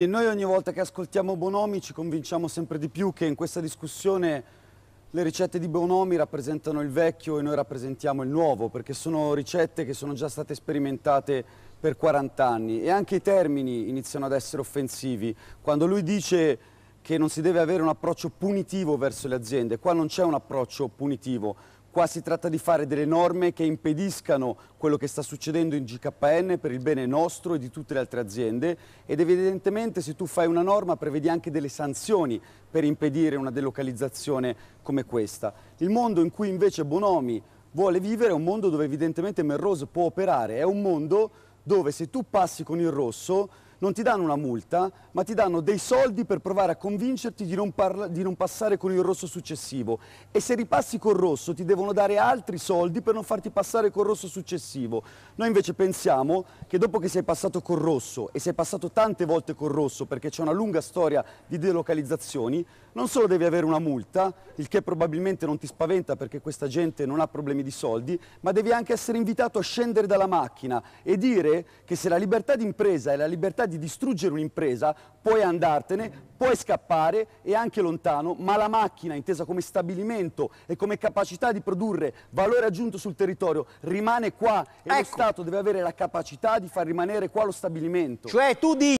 E noi ogni volta che ascoltiamo Bonomi ci convinciamo sempre di più che in questa discussione le ricette di Bonomi rappresentano il vecchio e noi rappresentiamo il nuovo, perché sono ricette che sono già state sperimentate per 40 anni e anche i termini iniziano ad essere offensivi. Quando lui dice che non si deve avere un approccio punitivo verso le aziende, qua non c'è un approccio punitivo, Qua si tratta di fare delle norme che impediscano quello che sta succedendo in GKN per il bene nostro e di tutte le altre aziende ed evidentemente se tu fai una norma prevedi anche delle sanzioni per impedire una delocalizzazione come questa. Il mondo in cui invece Bonomi vuole vivere è un mondo dove evidentemente Melrose può operare, è un mondo dove se tu passi con il rosso non ti danno una multa, ma ti danno dei soldi per provare a convincerti di non, di non passare con il rosso successivo. E se ripassi col rosso ti devono dare altri soldi per non farti passare col rosso successivo. Noi invece pensiamo che dopo che sei passato col rosso e sei passato tante volte col rosso perché c'è una lunga storia di delocalizzazioni, non solo devi avere una multa, il che probabilmente non ti spaventa perché questa gente non ha problemi di soldi, ma devi anche essere invitato a scendere dalla macchina e dire che se la libertà di impresa e la libertà di di distruggere un'impresa, puoi andartene, puoi scappare e anche lontano, ma la macchina intesa come stabilimento e come capacità di produrre valore aggiunto sul territorio rimane qua e ecco. lo Stato deve avere la capacità di far rimanere qua lo stabilimento. Cioè tu dici